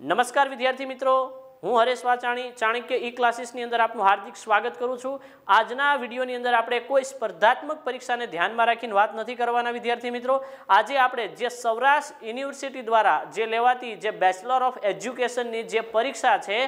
નમસ્કાર વિદ્યાર્થી મિત્રો હું હરેશ વાચાણી ચાણક્ય ઈ ક્લાસીસની અંદર આપનું હાર્દિક સ્વાગત કરું છું આજના વિડીયોની અંદર આપણે કોઈ સ્પર્ધાત્મક પરીક્ષાને ધ્યાનમાં રાખીને વાત નથી કરવાના વિદ્યાર્થી મિત્રો આજે આપણે જે સૌરાષ્ટ્ર યુનિવર્સિટી દ્વારા જે લેવાતી જે બેચલર ઓફ એજ્યુકેશનની જે પરીક્ષા છે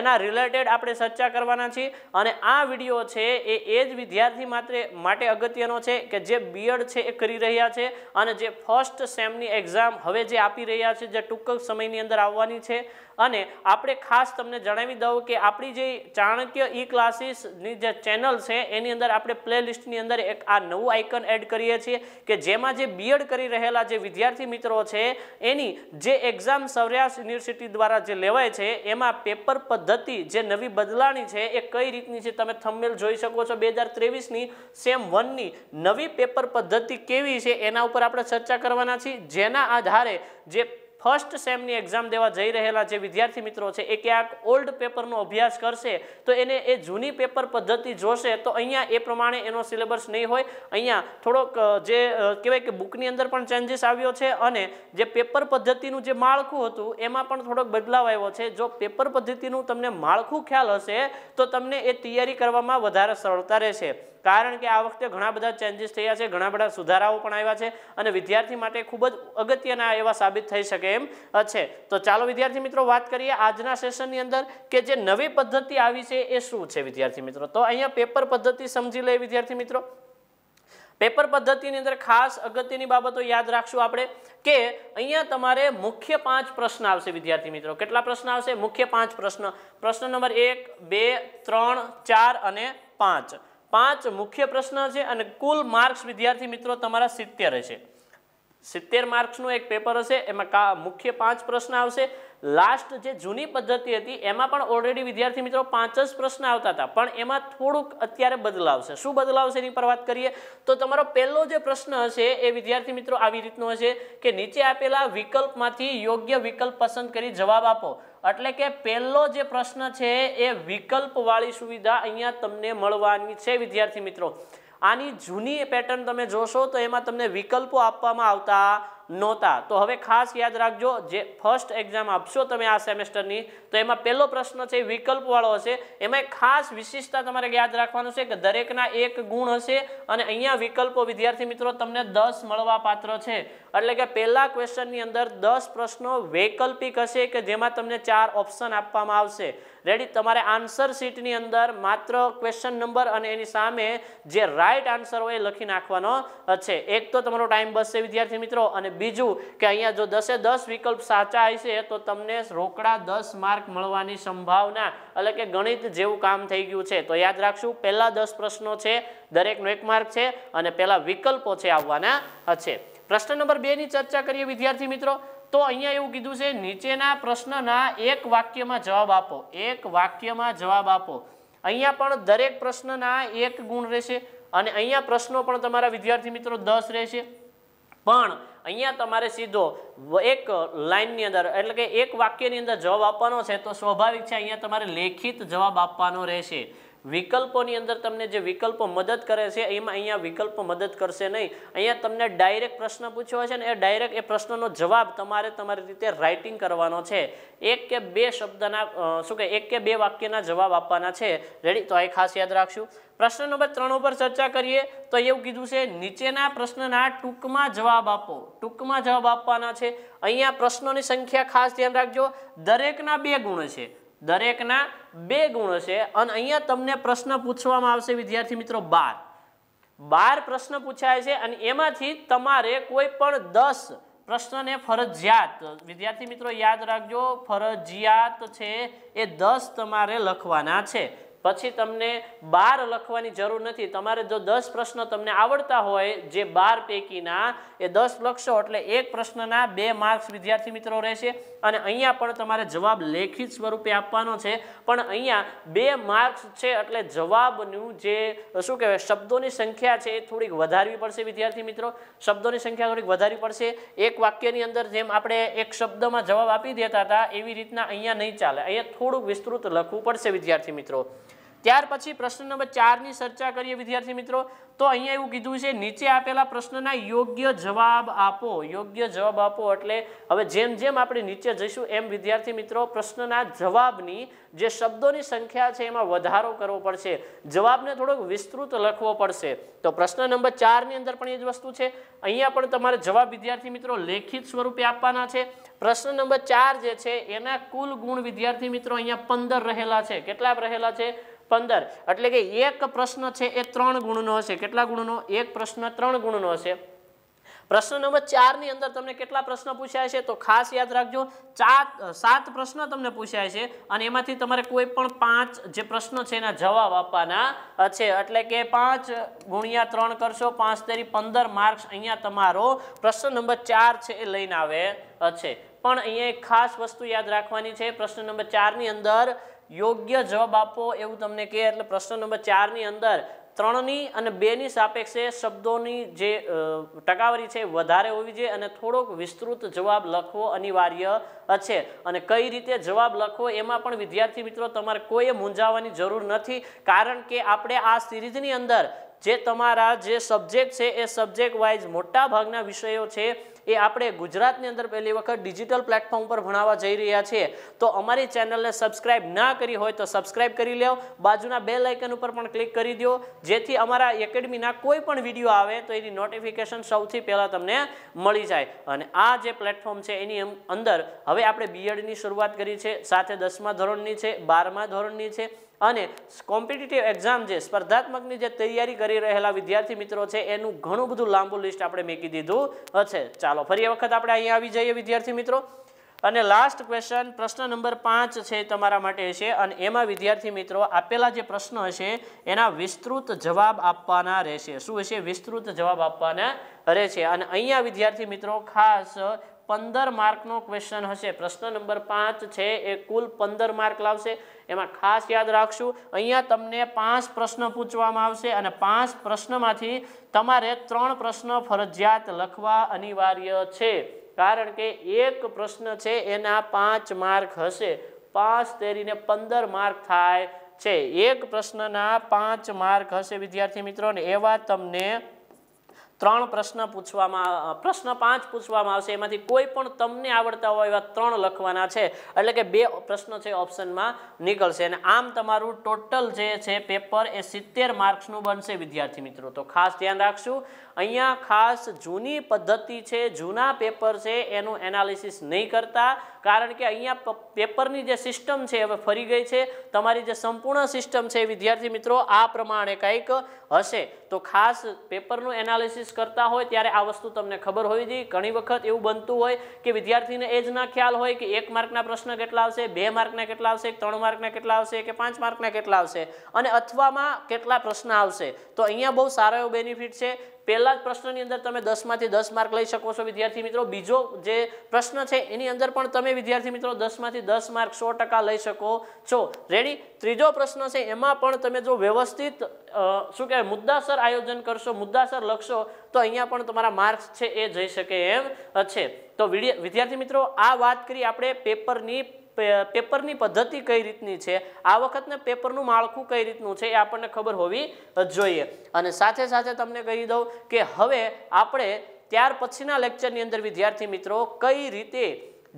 એના રિલેટેડ આપણે ચર્ચા કરવાના છીએ અને આ વિડીયો છે એ એ જ વિદ્યાર્થી માત્ર માટે અગત્યનો છે કે જે બીએડ છે એ કરી રહ્યા છે અને જે ફર્સ્ટ સેમની એક્ઝામ હવે જે આપી રહ્યા છે જે ટૂંક સમયની અંદર આવવાની છે અને આપણે ખાસ તમને જણાવી દઉં કે આપણી જે ચાણક્ય ઈ ક્લાસીસની જે ચેનલ છે એની અંદર આપણે પ્લે લિસ્ટની અંદર એક આ નવું આઇકન એડ કરીએ છીએ કે જેમાં જે બીએડ કરી રહેલા જે વિદ્યાર્થી મિત્રો છે એની જે એક્ઝામ સૌરાષ્ટ્ર યુનિવર્સિટી દ્વારા જે લેવાય છે એમાં પેપર પદ્ધતિ જે નવી બદલાણી છે એ કઈ રીતની છે તમે થંબમેલ જોઈ શકો છો બે હજાર ત્રેવીસની સેમ વનની નવી પેપર પદ્ધતિ કેવી છે એના ઉપર આપણે ચર્ચા કરવાના છીએ જેના આધારે જે ફર્સ્ટ સેમની એક્ઝામ દેવા જઈ રહેલા જે વિદ્યાર્થી મિત્રો છે એ ક્યાંક ઓલ્ડ પેપરનો અભ્યાસ કરશે તો એને એ જૂની પેપર પદ્ધતિ જોશે તો અહીંયા એ પ્રમાણે એનો સિલેબસ નહીં હોય અહીંયા થોડોક જે કહેવાય કે બુકની અંદર પણ ચેન્જીસ આવ્યો છે અને જે પેપર પદ્ધતિનું જે માળખું હતું એમાં પણ થોડોક બદલાવ આવ્યો છે જો પેપર પદ્ધતિનું તમને માળખું ખ્યાલ હશે તો તમને એ તૈયારી કરવામાં વધારે સરળતા રહેશે કારણ કે આ વખતે ઘણા બધા ચેન્જીસ થયા છે ઘણા બધા સુધારાઓ પણ આવ્યા છે અને વિદ્યાર્થી માટે ખૂબ જ અગત્યના એવા સાબિત થઈ શકે તેમ છે તો ચાલો વિદ્યાર્થી મિત્રો વાત કરીએ આજના સેશનની અંદર કે જે નવી પદ્ધતિ આવી છે એ શું છે વિદ્યાર્થી મિત્રો તો અહીંયા પેપર પદ્ધતિ સમજી લે વિદ્યાર્થી મિત્રો પેપર પદ્ધતિની અંદર ખાસ અગત્યની બાબતો યાદ રાખશું આપણે કે અહીંયા તમારે મુખ્ય પાંચ પ્રશ્ન આવશે વિદ્યાર્થી મિત્રો કેટલા પ્રશ્ન આવશે મુખ્ય પાંચ પ્રશ્ન પ્રશ્ન નંબર એક બે ત્રણ ચાર અને પાંચ પાંચ મુખ્ય પ્રશ્ન છે અને કુલ માર્ક્સ વિદ્યાર્થી મિત્રો તમારા સિત્તેર છે સિત્તેર માર્ક્સનું એક પેપર હશે એમાં કા મુખ્ય પાંચ પ્રશ્ન આવશે લાસ્ટ જે જૂની પદ્ધતિ હતી એમાં પણ ઓલરેડી વિદ્યાર્થી મિત્રો પાંચ જ પ્રશ્ન આવતા હતા પણ એમાં થોડુંક અત્યારે બદલાવશે શું બદલાવશે એની પર વાત કરીએ તો તમારો પહેલો જે પ્રશ્ન હશે એ વિદ્યાર્થી મિત્રો આવી રીતનો હશે કે નીચે આપેલા વિકલ્પમાંથી યોગ્ય વિકલ્પ પસંદ કરી જવાબ આપો એટલે કે પહેલો જે પ્રશ્ન છે એ વિકલ્પવાળી સુવિધા અહીંયા તમને મળવાની છે વિદ્યાર્થી મિત્રો આની જૂની પેટર્ન તમે જોશો તો એમાં તમને વિકલ્પો આપવામાં આવતા નહોતા તો હવે ખાસ યાદ રાખજો જે ફર્સ્ટ એક્ઝામ આપશો તમે આ સેમેસ્ટરની તો એમાં પહેલો પ્રશ્ન છે વિકલ્પવાળો હશે એમાં ખાસ વિશિષ્ટતા તમારે યાદ રાખવાનું છે કે દરેકના એક ગુણ હશે અને અહીંયા વિકલ્પો વિદ્યાર્થી મિત્રો તમને દસ મળવા પાત્ર છે એટલે કે પહેલા ક્વેશ્ચનની અંદર દસ પ્રશ્નો વૈકલ્પિક હશે કે જેમાં તમને ચાર ઓપ્શન આપવામાં આવશે રેડી તમારે આન્સર શીટની અંદર માત્ર ક્વેશ્ચન નંબર અને એની સામે જે રાઈટ આન્સર હોય એ લખી નાખવાનો છે એક તો તમારો ટાઈમ બચશે વિદ્યાર્થી મિત્રો અને બીજું કે અહીંયા જો દસે દસ વિકલ્પ સાચા હશે તો તમને રોકડા દસ માર્ક મળવાની સંભાવના એટલે કે ગણિત જેવું કામ થઈ ગયું છે તો યાદ રાખશું પહેલા દસ પ્રશ્નો છે દરેકનો એક માર્ક છે અને પહેલા વિકલ્પો છે આવવાના છે પ્રશ્ન નંબર બે ની ચર્ચા કરીએ વિદ્યાર્થી મિત્રો તો અહીંયા એવું કીધું છે નીચેના પ્રશ્નના એક વાક્યમાં જવાબ આપો એક વાક્યમાં જવાબ આપો અહીંયા પણ દરેક પ્રશ્નના એક ગુણ રહેશે અને અહીંયા પ્રશ્નો પણ તમારા વિદ્યાર્થી મિત્રો દસ રહેશે પણ અહીંયા તમારે સીધો એક લાઇનની અંદર એટલે કે એક વાક્યની અંદર જવાબ આપવાનો છે તો સ્વાભાવિક છે અહીંયા તમારે લેખિત જવાબ આપવાનો રહેશે વિકલ્પોની અંદર તમને જે વિકલ્પો મદદ કરે છે એમાં અહીંયા વિકલ્પો મદદ કરશે નહીં અહીંયા તમને ડાયરેક્ટ પ્રશ્ન પૂછ્યો છે ને એ ડાયરેક્ટ એ પ્રશ્નનો જવાબ તમારે તમારી રીતે રાઇટિંગ કરવાનો છે એક કે બે શબ્દના શું કે એક કે બે વાક્યના જવાબ આપવાના છે રેડી તો આ ખાસ યાદ રાખશું પ્રશ્ન નંબર ત્રણ ઉપર ચર્ચા કરીએ તો એવું કીધું છે નીચેના પ્રશ્નના ટૂંકમાં જવાબ આપો ટૂંકમાં જવાબ આપવાના છે અહીંયા પ્રશ્નોની સંખ્યા ખાસ ધ્યાન રાખજો દરેકના બે ગુણ છે દરેકના બે ગુણ હશે અને અહીંયા તમને પ્રશ્ન પૂછવામાં આવશે વિદ્યાર્થી મિત્રો બાર બાર પ્રશ્ન પૂછાય છે અને એમાંથી તમારે કોઈ પણ દસ પ્રશ્નને ફરજિયાત વિદ્યાર્થી મિત્રો યાદ રાખજો ફરજિયાત છે એ દસ તમારે લખવાના છે પછી તમને બાર લખવાની જરૂર નથી તમારે જો દસ પ્રશ્ન તમને આવડતા હોય જે બાર પૈકીના એ દસ લખશો એટલે એક પ્રશ્નના બે માર્ક્સ વિદ્યાર્થી મિત્રો રહેશે અને અહીંયા પણ તમારે જવાબ લેખિત સ્વરૂપે આપવાનો છે પણ અહીંયા બે માર્ક્સ છે એટલે જવાબનું જે શું કહેવાય શબ્દોની સંખ્યા છે એ થોડીક વધારવી પડશે વિદ્યાર્થી મિત્રો શબ્દોની સંખ્યા થોડીક વધારવી પડશે એક વાક્યની અંદર જેમ આપણે એક શબ્દમાં જવાબ આપી દેતા હતા એવી રીતના અહીંયા નહીં ચાલે અહીંયા થોડુંક વિસ્તૃત લખવું પડશે વિદ્યાર્થી મિત્રો ત્યાર પછી પ્રશ્ન નંબર ચારની ચર્ચા કરીએ વિદ્યાર્થી મિત્રો તો અહીંયા એવું કીધું છે નીચે આપેલા પ્રશ્નના યોગ્ય જવાબ આપો યોગ્ય જવાબ આપો એટલે હવે જેમ જેમ આપણે નીચે જઈશું એમ વિદ્યાર્થી મિત્રો પ્રશ્નના જવાબની જે શબ્દોની સંખ્યા છે એમાં વધારો કરવો પડશે જવાબને થોડોક વિસ્તૃત લખવો પડશે તો પ્રશ્ન નંબર ચારની અંદર પણ એ જ વસ્તુ છે અહીંયા પણ તમારે જવાબ વિદ્યાર્થી મિત્રો લેખિત સ્વરૂપે આપવાના છે પ્રશ્ન નંબર ચાર જે છે એના કુલ ગુણ વિદ્યાર્થી મિત્રો અહીંયા પંદર રહેલા છે કેટલા રહેલા છે પંદર એટલે કે એક પ્રશ્ન છે એ ત્રણ ગુણનો હશે કેટલા ગુણનો એક પ્રશ્ન ત્રણ ગુણનો હશે પ્રશ્ન નંબર ચારની અંદર તમને કેટલા પ્રશ્ન પૂછાય છે તો ખાસ યાદ રાખજો ચાર સાત પ્રશ્ન તમને પૂછાય છે અને એમાંથી તમારે કોઈ પણ પાંચ જે પ્રશ્ન છે એના જવાબ આપવાના છે એટલે કે પાંચ ગુણ્યા ત્રણ કરશો પાંચ તેરી પંદર માર્ક્સ અહીંયા તમારો પ્રશ્ન નંબર ચાર છે એ લઈને આવે છે પણ અહીંયા એક ખાસ વસ્તુ યાદ રાખવાની છે પ્રશ્ન નંબર ચારની અંદર યોગ્ય જવાબ આપો એવું તમને કહે એટલે પ્રશ્ન નંબર ચારની અંદર ત્રણની અને બેની સાપેક્ષે શબ્દોની જે ટકાવારી છે વધારે હોવી જોઈએ અને થોડોક વિસ્તૃત જવાબ લખવો અનિવાર્ય છે અને કઈ રીતે જવાબ લખવો એમાં પણ વિદ્યાર્થી મિત્રો તમારે કોઈએ મૂંઝાવાની જરૂર નથી કારણ કે આપણે આ સિરીઝની અંદર જે તમારા જે સબ્જેક્ટ છે એ સબ્જેક્ટ વાઇઝ મોટા ભાગના વિષયો છે એ આપણે ગુજરાતની અંદર પહેલી વખત ડિજિટલ પ્લેટફોર્મ પર ભણાવવા જઈ રહ્યા છીએ તો અમારી ચેનલને સબસ્ક્રાઇબ ના કરી હોય તો સબસ્ક્રાઇબ કરી લેવ બાજુના બે લાઇકન ઉપર પણ ક્લિક કરી દો જેથી અમારા એકેડમીના કોઈ પણ વિડીયો આવે તો એની નોટિફિકેશન સૌથી પહેલાં તમને મળી જાય અને આ જે પ્લેટફોર્મ છે એની અંદર હવે આપણે બીએડની શરૂઆત કરી છે સાથે દસમા ધોરણની છે બારમા ધોરણની છે અને કોમ્પિટિટિવ એક્ઝામ જે સ્પર્ધાત્મકની જે તૈયારી કરી રહેલા વિદ્યાર્થી મિત્રો છે એનું ઘણું બધું લાંબુ લિસ્ટ આપણે મેકી દીધું છે ચાલો ચાલો ફરી વખત આપણે અહીંયા આવી જઈએ વિદ્યાર્થી મિત્રો અને લાસ્ટ ક્વેશ્ચન પ્રશ્ન નંબર પાંચ છે તમારા માટે છે અને એમાં વિદ્યાર્થી મિત્રો આપેલા જે પ્રશ્ન હશે એના વિસ્તૃત જવાબ આપવાના રહેશે શું હશે વિસ્તૃત જવાબ આપવાના રહેશે અને અહીંયા વિદ્યાર્થી મિત્રો ખાસ પંદર માર્કનો ક્વેશ્ચન હશે પ્રશ્ન નંબર પાંચ છે એ કુલ પંદર માર્ક લાવશે એમાં ખાસ યાદ રાખશું અહીંયા તમને પાંચ પ્રશ્ન પૂછવામાં આવશે અને પાંચ પ્રશ્નમાંથી તમારે ત્રણ પ્રશ્ન ફરજિયાત લખવા અનિવાર્ય છે કારણ કે એક પ્રશ્ન છે એના પાંચ માર્ક હશે પાંચ તેરીને પંદર માર્ક થાય છે એક પ્રશ્નના પાંચ માર્ક હશે વિદ્યાર્થી મિત્રો એવા તમને ત્રણ પ્રશ્ન પૂછવામાં પ્રશ્ન પાંચ પૂછવામાં આવશે એમાંથી કોઈ પણ તમને આવડતા હોય એવા ત્રણ લખવાના છે એટલે કે બે પ્રશ્ન છે ઓપ્શનમાં નીકળશે અને આમ તમારું ટોટલ જે છે પેપર એ સિત્તેર માર્ક્સનું બનશે વિદ્યાર્થી મિત્રો તો ખાસ ધ્યાન રાખશું અહીંયા ખાસ જૂની પદ્ધતિ છે જૂના પેપર છે એનું એનાલિસિસ નહીં કરતા કારણ કે અહીંયા પેપરની જે સિસ્ટમ છે હવે ફરી ગઈ છે તમારી જે સંપૂર્ણ સિસ્ટમ છે વિદ્યાર્થી મિત્રો આ પ્રમાણે કંઈક હશે તો ખાસ પેપરનું એનાલિસિસ એનાલિસિસ કરતા હોય ત્યારે આ વસ્તુ તમને ખબર હોવી જોઈએ ઘણી વખત એવું બનતું હોય કે વિદ્યાર્થીને એ જ ના ખ્યાલ હોય કે એક માર્કના પ્રશ્ન કેટલા આવશે બે માર્કના કેટલા આવશે ત્રણ માર્કના કેટલા આવશે કે પાંચ માર્કના કેટલા આવશે અને અથવામાં કેટલા પ્રશ્ન આવશે તો અહીંયા બહુ સારો એવો બેનિફિટ છે પહેલા જ પ્રશ્નની અંદર તમે દસમાંથી દસ માર્ક લઈ શકો છો વિદ્યાર્થી મિત્રો બીજો જે પ્રશ્ન છે એની અંદર પણ તમે વિદ્યાર્થી મિત્રો દસમાંથી દસ માર્ક સો લઈ શકો છો રેડી ત્રીજો પ્રશ્ન છે એમાં પણ તમે જો વ્યવસ્થિત શું કહેવાય મુદ્દાસર આયોજન કરશો મુદ્દાસર લખશો તો અહીંયા પણ તમારા માર્ક્સ છે એ જઈ શકે એમ છે તો વિદ્યાર્થી મિત્રો આ વાત કરી આપણે પેપરની પેપરની પદ્ધતિ કઈ રીતની છે આ વખતને પેપરનું માળખું કઈ રીતનું છે એ આપણને ખબર હોવી જોઈએ અને સાથે સાથે તમને કહી દઉં કે હવે આપણે ત્યાર પછીના લેક્ચરની અંદર વિદ્યાર્થી મિત્રો કઈ રીતે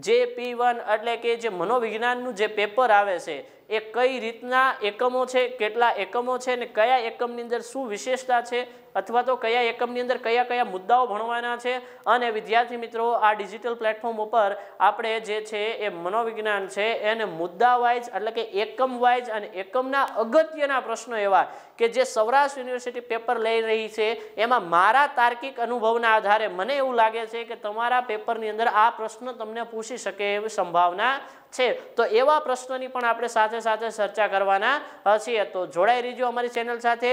જે પી એટલે કે જે મનોવિજ્ઞાનનું જે પેપર આવે છે એ કઈ રીતના એકમો છે કેટલા એકમો છે અને કયા એકમની અંદર શું વિશેષતા છે અથવા તો કયા એકમની અંદર કયા કયા મુદ્દાઓ ભણવાના છે અને વિદ્યાર્થી મિત્રો આ ડિજિટલ પ્લેટફોર્મ ઉપર આપણે જે છે એ મનોવિજ્ઞાન છે એને મુદ્દા વાઇઝ એટલે કે એકમ વાઇઝ અને એકમના અગત્યના પ્રશ્નો એવા કે જે સૌરાષ્ટ્ર યુનિવર્સિટી પેપર લઈ રહી છે એમાં મારા તાર્કિક અનુભવના આધારે મને એવું લાગે છે કે તમારા પેપરની અંદર આ પ્રશ્ન તમને પૂછી શકે એવી સંભાવના છે તો એવા પ્રશ્નોની પણ આપણે સાથે સાથે ચર્ચા કરવાના છીએ તો જોડાઈ રહીજો અમારી ચેનલ સાથે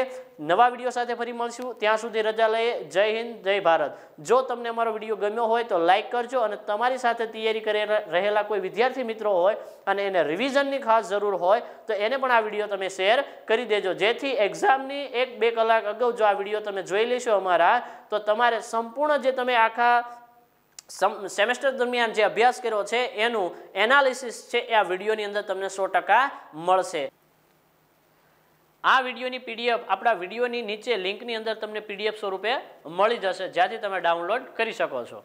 નવા વિડીયો સાથે ફરી મળશું ત્યાં સુધી રજા લઈએ જય હિન્દ જય ભારત જો તમને અમારો વિડીયો ગમ્યો હોય તો લાઇક કરજો અને તમારી સાથે તૈયારી કરે રહેલા કોઈ વિદ્યાર્થી મિત્રો હોય અને એને રિવિઝનની ખાસ જરૂર હોય તો એને પણ આ વિડીયો તમે શેર કરી દેજો જેથી એક્ઝામની એક બે કલાક અગાઉ જો આ વિડીયો તમે જોઈ લેશો અમારા તો તમારે સંપૂર્ણ જે તમે આખા સેમેસ્ટર દરમિયાન જે અભ્યાસ કર્યો છે એનું એનાલિસિસ છે એ આ વિડીયોની અંદર તમને સો મળશે આ વિડીયોની પીડીએફ આપણા વિડીયોની નીચે લિંકની અંદર તમને પીડીએફ સ્વરૂપે મળી જશે જ્યાંથી તમે ડાઉનલોડ કરી શકો છો